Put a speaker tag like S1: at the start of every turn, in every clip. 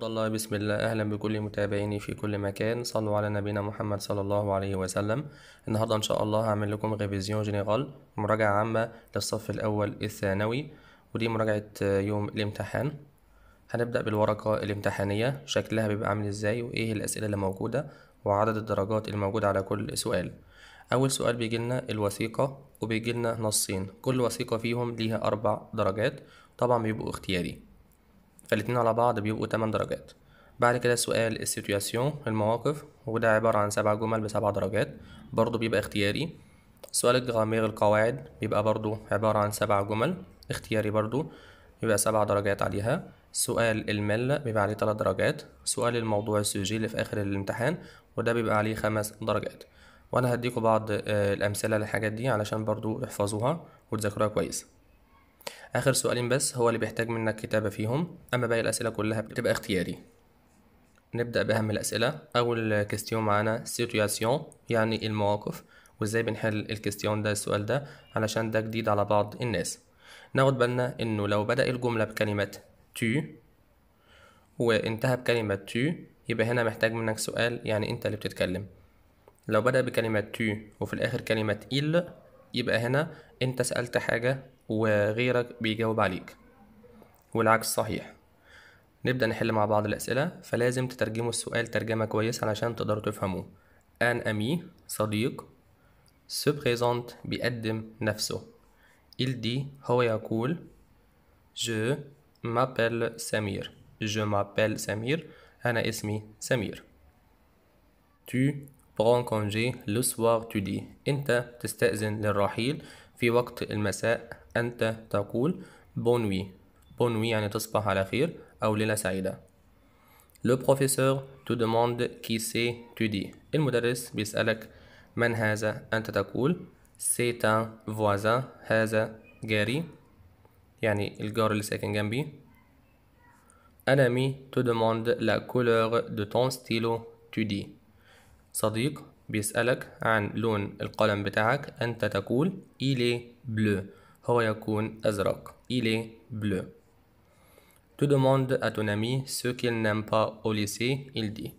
S1: عبد الله بسم الله أهلا بكل متابعيني في كل مكان صلوا على نبينا محمد صلى الله عليه وسلم النهاردة إن شاء الله هعمل لكم ريفيزيون جنرال مراجعة عامة للصف الأول الثانوي ودي مراجعة آه، يوم الامتحان هنبدأ بالورقة الامتحانية شكلها بيبقى عامل ازاي وإيه الأسئلة اللي موجودة وعدد الدرجات الموجودة على كل سؤال أول سؤال بيجيلنا الوثيقة وبيجيلنا نصين كل وثيقة فيهم ليها أربع درجات طبعا بيبقوا اختياري فالاتنين على بعض بيبقوا 8 درجات بعد كده سؤال السيتوياسيون المواقف وده عبارة عن سبع جمل بسبع درجات برضه بيبقى اختياري سؤال الجرامير القواعد بيبقى برضه عبارة عن سبع جمل اختياري برضه بيبقى سبع درجات عليها سؤال الملة بيبقى عليه تلات درجات سؤال الموضوع السوجي اللي في آخر الامتحان وده بيبقى عليه خمس درجات وأنا هديكوا بعض آه، الأمثلة للحاجات دي علشان برضو تحفظوها وتذاكروها كويس اخر سؤالين بس هو اللي بيحتاج منك كتابه فيهم اما باقي الاسئله كلها بتبقى اختياري نبدا باهم الاسئله اول كيستيون معانا سيتوياسيون يعني المواقف وازاي بنحل الكيستيون ده السؤال ده علشان ده جديد على بعض الناس ناخد بالنا انه لو بدا الجمله بكلمه تو وانتهى بكلمه تو يبقى هنا محتاج منك سؤال يعني انت اللي بتتكلم لو بدأ بكلمة تو وفي الآخر كلمة إل يبقى هنا أنت سألت حاجة وغيرك بيجاوب عليك والعكس صحيح نبدأ نحل مع بعض الأسئلة فلازم تترجموا السؤال ترجمة كويس علشان تقدروا تفهموه أن أمي صديق se بيقدم نفسه il dit هو يقول je m'appelle سمير je m'appelle سمير أنا اسمي سمير tu prends congé le soir tu dis أنت تستأذن للرحيل في وقت المساء أنت تقول بونوي بونوي يعني تصبح على خير أو ليلة سعيدة Le professeur te demande qui c'est tu dis المدرس بيسألك من هذا أنت تقول c'est un voisin هذا جاري يعني الجار اللي ساكن جنبي أنا مي te demande la couleur de ton stylo tu dis صديق بيسألك عن لون القلم بتاعك أنت تقول إلي بلو هو يكون أزرق إلي بلو Tu demandes à ton ami ce qu'il n'aime pas au lycée, il dit.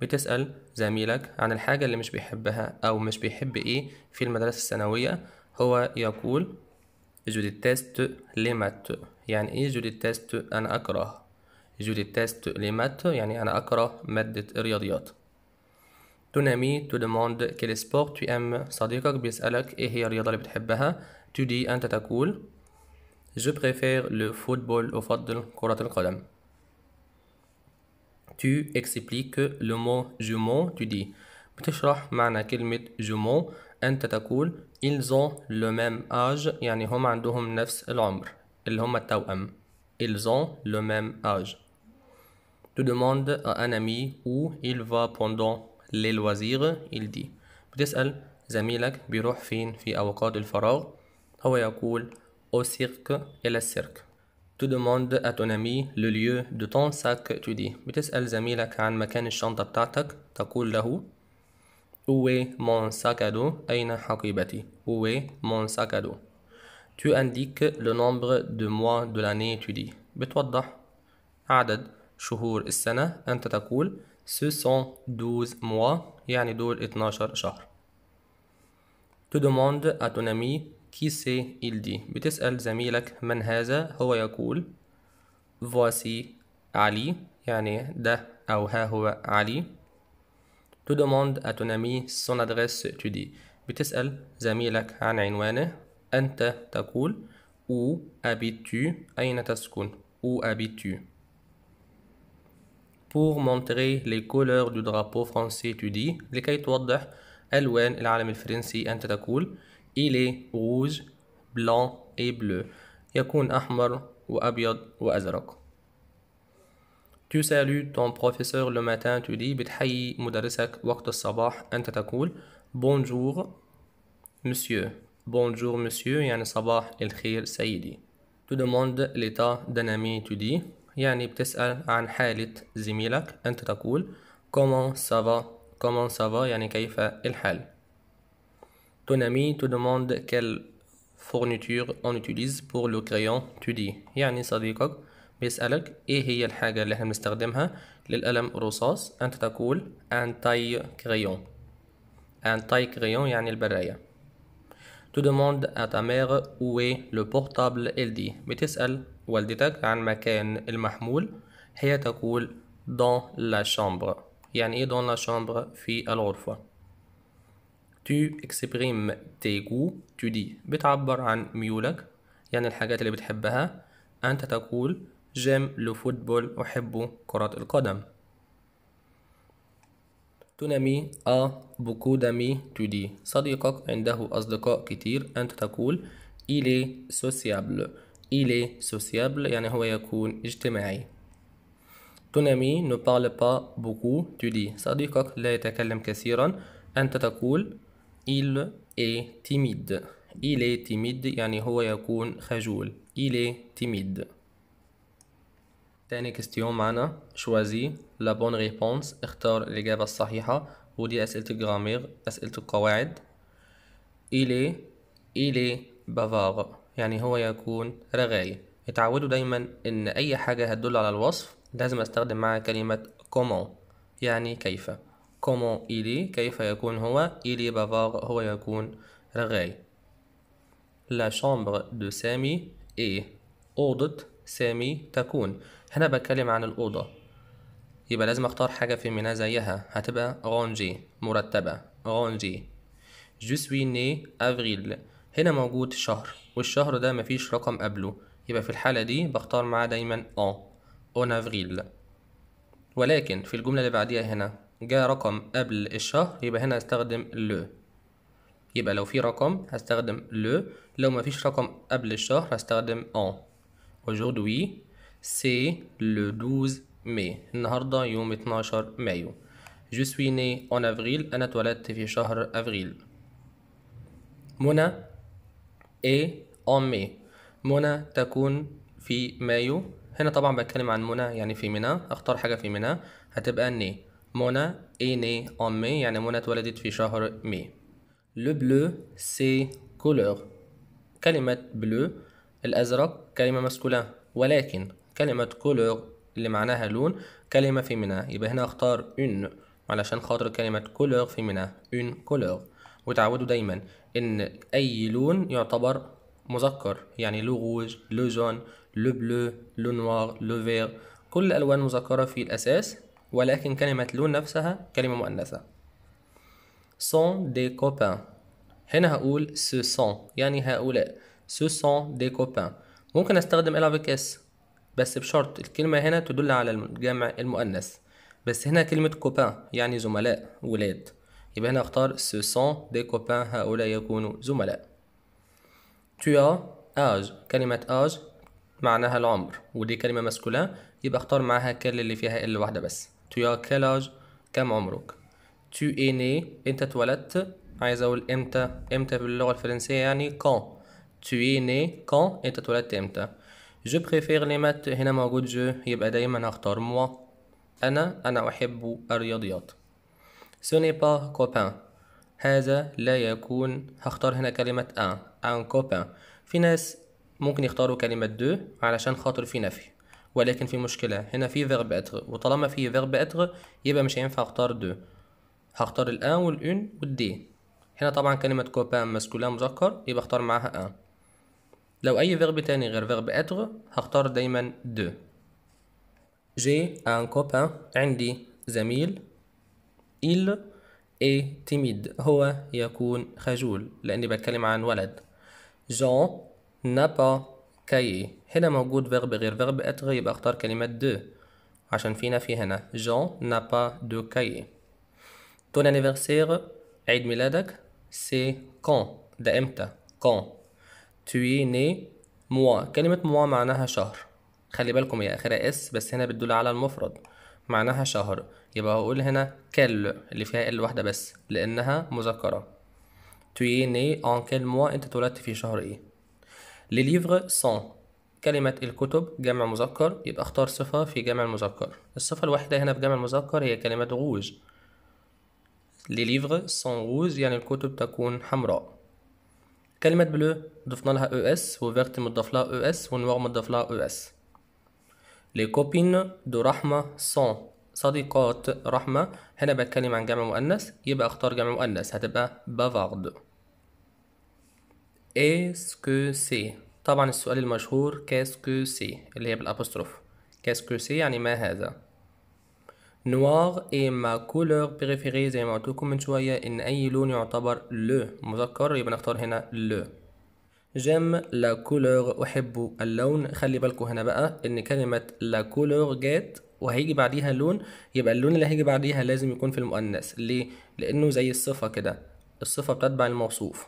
S1: بتسأل زميلك عن الحاجة اللي مش بيحبها أو مش بيحب إيه في المدرسة الثانوية هو يقول جو déteste les maths يعني إيه جو déteste أنا أكره جو déteste les maths يعني أنا أكره مادة الرياضيات Ton ami te demande quel sport tu aimes. صديقك بيسألك إيه هي الرياضة اللي بتحبها. Tu dis أنت تقول Je préfère le football. أفضل كرة القدم. Tu expliques le mot je m'en. Tu dis بتشرح معنى كلمة je m'en. أنت تقول Ils ont le même âge يعني هم عندهم نفس العمر اللي هم التوأم Ils ont le même âge. Tu demandes à un ami où il va pendant للوزيغ الدي بتسأل زميلك بيروح فين في أوقات الفراغ هو يقول au cirque إلى السيرك Tu demandes à ton ami le lieu de ton sac tu dis بتسأل زميلك عن مكان الشنطة بتاعتك تقول له Où est mon sac à dos أين حقيبتي Où est mon sac à dos Tu indiques le nombre de mois de l'année tu dis بتوضح عدد شهور السنة أنت تقول Ce sont 12 mois يعني دول 12 شهر tu demandes à ton ami qui c'est il dit بتسأل زميلك من هذا هو يقول voici Ali, يعني ده أو ها هو علي tu demandes à ton ami son adresse tu dis بتسأل زميلك عن عنوانه أنت تقول où habites-tu أين تسكن où habites-tu pour montrer les couleurs du drapeau français tu تودي لكي توضح ألوان العلم الفرنسي أنت تقول il est rouge blanc et bleu يكون أحمر وأبيض وأزرق Tu salues ton professeur le matin tu dis بتحيي مدرسك وقت الصباح أنت تقول bonjour monsieur bonjour monsieur يعني صباح الخير سيدي Tu demandes l'état d'un ami tu dis يعني بتسأل عن حالة زميلك أنت تقول comment ça va comment ça va يعني كيف الحال Ton ami te demande quelle fourniture on utilise pour le crayon tu dis يعني صديقك بيسألك إيه هي الحاجة اللي احنا بنستخدمها للقلم الرصاص أنت تقول un taille crayon un taille crayon يعني البراية Tu demandes à ta mère où est le portable elle dit بتسأل والدتك عن مكان المحمول هي تقول dans la chambre يعني إيه dans la chambre في الغرفة tu exprimes tes goûts tu dis بتعبر عن ميولك يعني الحاجات اللي بتحبها أنت تقول j'aime le football أحب كرة القدم ton ami a beaucoup d'amis tu dis صديقك عنده أصدقاء كتير أنت تقول il est sociable إلي sociable يعني هو يكون اجتماعي Ton ami ne parle pas beaucoup tu dis صديقك لا يتكلم كثيرا أنت تقول il est timide il est timide يعني هو يكون خجول il est timide تاني كيستيون معنا شوازي لا بون ريبونس اختار الإجابة الصحيحة ودي أسئلة الجرامير أسئلة القواعد il est il est bavard يعني هو يكون رغاية اتعودوا دايما ان اي حاجة هتدل على الوصف لازم استخدم معاها كلمة كومو يعني كيف كومو إلي كيف يكون هو إلي بافار هو يكون رغاي لا شامبر دو سامي إيه أوضة سامي تكون هنا بتكلم عن الأوضة يبقى لازم أختار حاجة في منها زيها هتبقى رانجي مرتبة رانجي جو سوي ني أفريل هنا موجود شهر والشهر ده مفيش رقم قبله يبقى في الحالة دي بختار معاه دايما أن أون أفريل ولكن في الجملة اللي بعديها هنا جاء رقم قبل الشهر يبقى هنا هستخدم لو يبقى لو في رقم هستخدم لو لو مفيش رقم قبل الشهر هستخدم أن aujourd'hui سي لو 12 ماي النهاردة يوم 12 مايو جو سوي ني أون أفريل أنا اتولدت في شهر أفريل منى A on May منى تكون في مايو هنا طبعا بتكلم عن منى يعني في منى اختار حاجة في منى هتبقى ني منى est ني en mai يعني منى اتولدت في شهر ماي لو بلو سي كولور كلمة بلو الأزرق كلمة مسكولة ولكن كلمة كولور اللي معناها لون كلمة في منى يبقى هنا اختار اون علشان خاطر كلمة كولور في منى اون كولور وتعودوا دايما ان اي لون يعتبر مذكر يعني لو غوج لو جون لو بلو لو نوار لو فير كل الالوان مذكره في الاساس ولكن كلمه لون نفسها كلمه مؤنثه سون دي كوبان هنا هقول سو سون يعني هؤلاء سو سون دي كوبان ممكن استخدم في اس بس بشرط الكلمه هنا تدل على الجمع المؤنث بس هنا كلمه كوبان يعني زملاء ولاد يبقى هنا اختار سو سون دي كوبان هؤلاء يكونوا زملاء تو اج كلمة اج معناها العمر ودي كلمة مسكولة يبقى اختار معاها كل اللي فيها ال واحدة بس تو يا كل اج كم عمرك تو اي ني انت اتولدت عايز اقول امتى امتى باللغة الفرنسية يعني كون تو اي ني كون انت اتولدت امتى جو بريفير لي مات هنا موجود جو يبقى دايما هختار موا انا انا احب الرياضيات سوني با كوبان هذا لا يكون هختار هنا كلمة ان ان كوبان في ناس ممكن يختاروا كلمة دو علشان خاطر في نفي ولكن في مشكلة هنا في فيرب اتغ وطالما في فيرب اتغ يبقى مش هينفع اختار دو هختار الان والان والدي هنا طبعا كلمة كوبان مسكولة مذكر يبقى اختار معاها ان لو أي فيرب تاني غير فيرب اتغ هختار دايما دو جي ان كوبان عندي زميل il est timide هو يكون خجول لأني بتكلم عن ولد Jean n'a pas cahier هنا موجود verb غير verb être يبقى اختار كلمة de عشان فينا في هنا Jean n'a pas de cahier Ton anniversaire عيد ميلادك c'est quand ده امتى quand tu es né moi كلمة moi معناها شهر خلي بالكم هي اخرها اس بس هنا بتدل على المفرد معناها شهر يبقى هقول هنا كال اللي فيها ال واحدة بس لأنها مذكرة tu es né en quel mois أنت اتولدت في شهر إيه لي ليفغ سون كلمة الكتب جمع مذكر يبقى اختار صفة في جمع المذكر الصفة الواحدة هنا في جمع المذكر هي كلمة غوج لي ليفغ سون rouges يعني الكتب تكون حمراء كلمة بلو ضفنا لها او e اس وفيرت مضاف لها او e اس ونوار مضاف لها او اس لي كوبين دو رحمة سون صديقات رحمة هنا بتكلم عن جمع مؤنث يبقى اختار جمع مؤنث هتبقى بافارد اسكو سي طبعا السؤال المشهور كاسكو سي اللي هي بالابوستروف كاسكو سي يعني ما هذا نوار اي ما كولور بريفيري زي ما قلت لكم من شويه ان اي لون يعتبر لو مذكر يبقى نختار هنا لو جيم لا كولور احب اللون خلي بالكم هنا بقى ان كلمه لا كولور جات وهيجي بعديها لون يبقى اللون اللي هيجي بعديها لازم يكون في المؤنث ليه لانه زي الصفه كده الصفه بتتبع الموصوف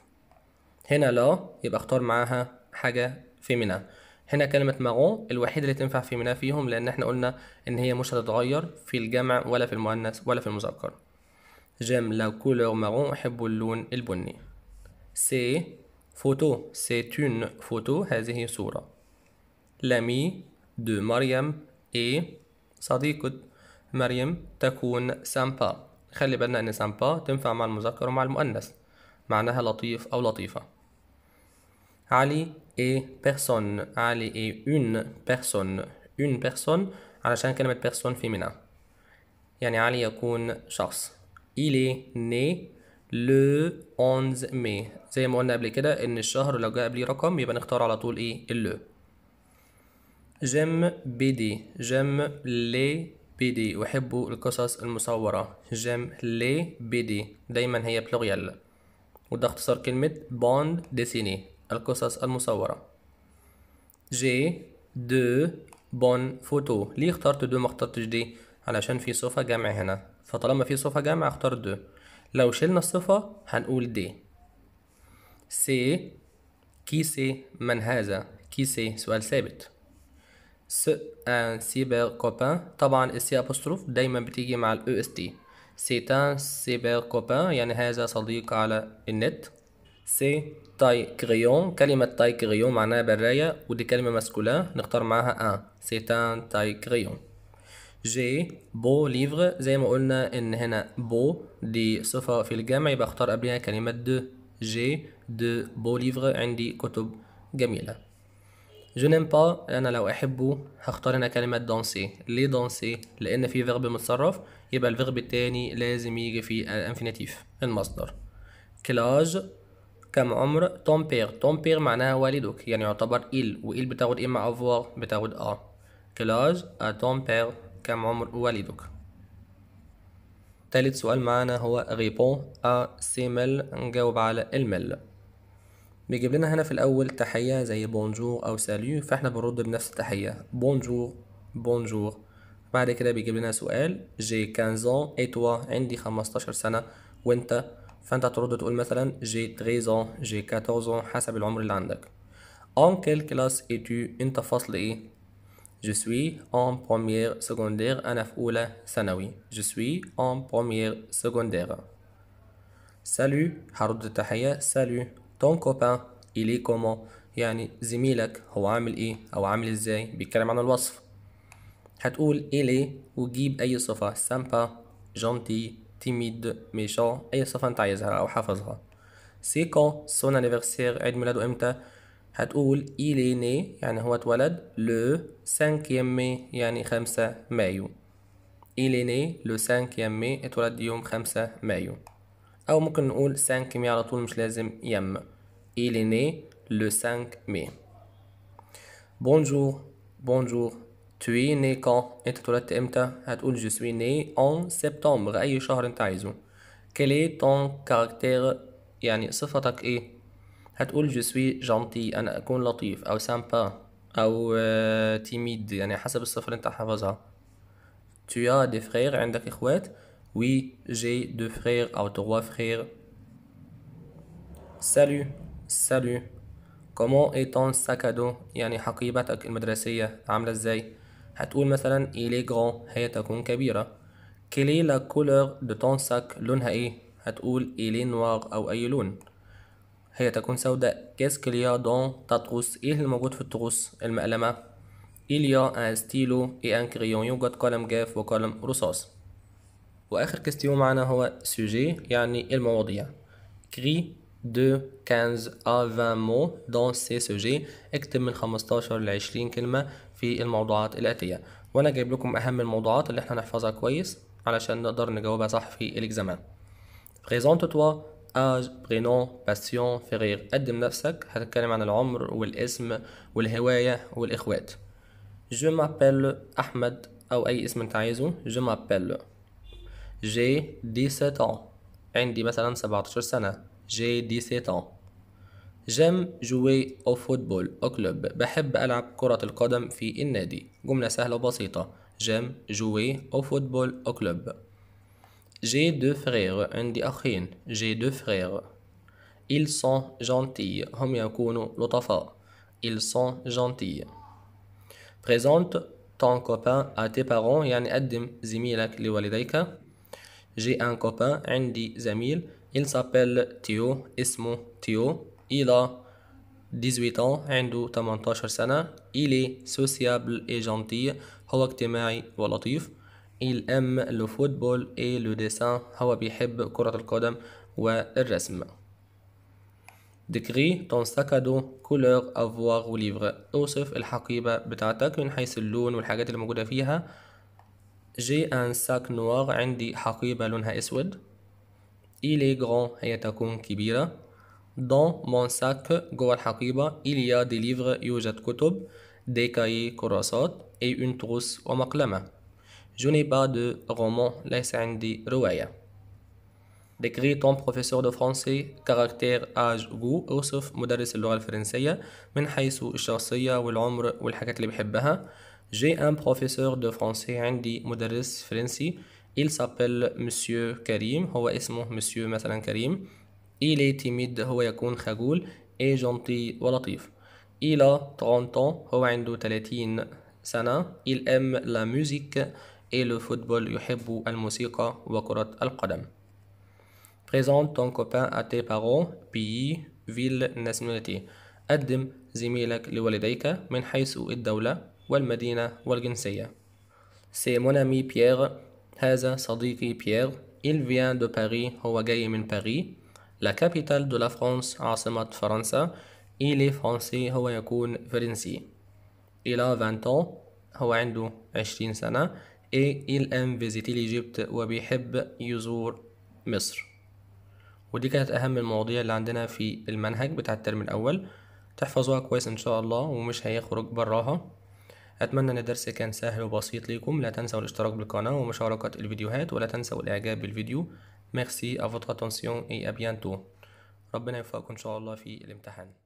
S1: هنا لا يبقى اختار معاها حاجه فيمنا هنا كلمة ماغون الوحيدة اللي تنفع فيمنا فيهم لأن احنا قلنا إن هي مش هتتغير في الجمع ولا في المؤنث ولا في المذكر جيم لا كولور ماغون أحب اللون البني سي فوتو سي تون فوتو هذه صورة لامي دو مريم إي صديقة مريم تكون سامبا خلي بالنا إن سامبا تنفع مع المذكر ومع المؤنث معناها لطيف أو لطيفة علي اي بيرسون علي اي اون بيرسون اون بيرسون علشان كلمة بيرسون في منها يعني علي يكون شخص إلي ني لو le 11 زي ما قلنا قبل كده ان الشهر لو جاء قبليه رقم يبقى نختار على طول ايه اللو جم بيدي جم لي بيدي أحب القصص المصورة جم لي بيدي دايما هي بلوغيال وده اختصار كلمة باند ديسيني القصص المصورة جي دو بون فوتو ليه اخترت دو ما اخترتش دي علشان في صفة جامعة هنا فطالما في صفة جامعة اختار دو لو شلنا الصفة هنقول دي سي كي سي من هذا كي سي سؤال ثابت س ان سيبر كوبان طبعا السي ابوستروف دايما بتيجي مع الاو اس تي سي سيبر كوبان يعني هذا صديق على النت سي تاي كريون كلمة تاي كريون معناها براية ودي كلمة مسكولة نختار معاها ان سي تان تاي كريون جي بو ليفغ زي ما قلنا ان هنا بو دي صفة في الجمع يبقى اختار قبلها كلمة دو جي دو بو ليفغ عندي كتب جميلة جو نيم با انا لو احبه هختار هنا كلمه دانسي ليه دانسي لان في فيرب متصرف يبقى الفيرب التاني لازم يجي في الانفينيتيف المصدر كلاج كم عمر تون بير تون بير معناها والدك يعني يعتبر إل وإل بتاخد إيه مع أفوار بتاخد أ كلاج تون آه، بير كم عمر والدك تالت سؤال معنا هو ريبون أ سيمل نجاوب على المل بيجيب لنا هنا في الأول تحية زي بونجور أو ساليو فإحنا بنرد بنفس التحية بونجور بونجور بعد كده بيجيب لنا سؤال جي كانزون اي توا عندي 15 سنة وانت فانت هترد تقول مثلا جي تريزون جي كاتوزون حسب العمر اللي عندك أون كيل كلاس إي تو انت فصل ايه je suis en première secondaire انا في اولى ثانوي je suis en première secondaire salut هرد التحية salut ton كوبان إلي كومون يعني زميلك هو عامل ايه او عامل ازاي بيتكلم عن الوصف هتقول إلي وجيب أي صفة سامبا جونتي تيميد ميشون أي صفة أنت عايزها أو حافظها سي سون انيفرسير عيد ميلاده إمتى هتقول إلي ني يعني هو اتولد لو سانكيام مي يعني خمسة مايو إلي ني لو سانكيام مي اتولد يوم خمسة مايو أو ممكن نقول سانكيمي على طول مش لازم يم Il est né le 5 mai. Bonjour, bonjour. Tu es né quand أنت tu إمتى؟ هتقول je suis né en septembre أي شهر أنت عايزه. Quel est ton caractère يعني صفتك إيه؟ هتقول je suis gentil أنا أكون لطيف أو sympa أو euh, timide يعني حسب الصفة اللي انت حافظها. Tu as des frères عندك إخوات؟ Oui, j'ai deux frères ou trois frères. Salut سالو كومون اي طون ساك ادو يعني حقيبتك المدرسية عاملة ازاي؟ هتقول مثلا إلي est هي تكون كبيرة. Quelle لا كولور دو طون ساك لونها ايه؟ هتقول إلي نوار أو أي لون. هي تكون سوداء. كيس ce دون y ايه اللي موجود في التروس؟ المقلمة. إليا ان ستيلو اي ان كريون يوجد قلم جاف وقلم رصاص. وآخر كيستيون معنا هو سوجي يعني المواضيع. كري de 15 à 20 mots dans سي سو جي اكتب من 15 ل 20 كلمة في الموضوعات الآتية وأنا جايب لكم أهم الموضوعات اللي احنا هنحفظها كويس علشان نقدر نجاوبها صح في الاكزامان بريزونت توا اج prénom, باسيون فيغير قدم نفسك هتتكلم عن العمر والاسم والهواية والإخوات جو مابيل أحمد أو أي اسم أنت عايزه جو مابيل جي 17 ans عندي مثلا 17 سنة J'ai 17 ans. J'aime jouer au football au club. بحب ألعب كرة القدم في النادي. جملة سهلة وبسيطة. J'aime jouer au football au club. J'ai deux frères. عندي أخين. J'ai deux frères. Ils sont gentils. هم يكونوا لطفاء. Ils sont gentils. Présente ton copain à tes parents. يعني قدم زميلك لوالديك. J'ai un copain. عندي زميل. il s'appelle Théo, اسمه Théo, il a 18 ans عنده 18 سنة il est sociable et gentil هو اجتماعي ولطيف il aime le football et le dessin هو بيحب كرة القدم والرسم décris ton sac à dos couleur avoir ou livre اوصف الحقيبة بتاعتك من حيث اللون والحاجات اللي موجودة فيها j'ai un sac noir عندي حقيبة لونها اسود Il est grand. هي تكون كبيرة. Dans mon sac جوا الحقيبة il y a des livres يوجد كتب des cahiers كراسات et une trousse ومقلمة. Je n'ai pas de roman ليس عندي رواية. Décris ton professeur de français caractère âge goût اوصف مدرس اللغة الفرنسية من حيث الشخصية والعمر والحاجات اللي بيحبها. J'ai un professeur de français عندي مدرس فرنسي Il s'appelle Monsieur Karim هو اسمه Monsieur مثلا كريم Il est timide هو يكون خجول et gentil ولطيف Il a 30 ans هو عنده 30 سنة Il aime la musique et le football يحب الموسيقى وكرة القدم Présente ton copain à tes parents, pays, ville, nationalité. قدم زميلك لوالديك من حيث الدولة والمدينة والجنسية. C'est mon ami Pierre هذا صديقي بيير il vient de Paris هو جاي من باريس la capitale de la France عاصمة فرنسا il est français هو يكون فرنسي il a 20 ans هو عنده 20 سنة et il aime visiter l'Egypte وبيحب يزور مصر ودي كانت أهم المواضيع اللي عندنا في المنهج بتاع الترم الأول تحفظوها كويس إن شاء الله ومش هيخرج براها أتمنى أن الدرس كان سهل وبسيط ليكم لا تنسوا الاشتراك بالقناة ومشاركة الفيديوهات ولا تنسوا الإعجاب بالفيديو ميرسي أفوت أتونسيون إي أبيانتو ربنا يوفقكم إن شاء الله في الامتحان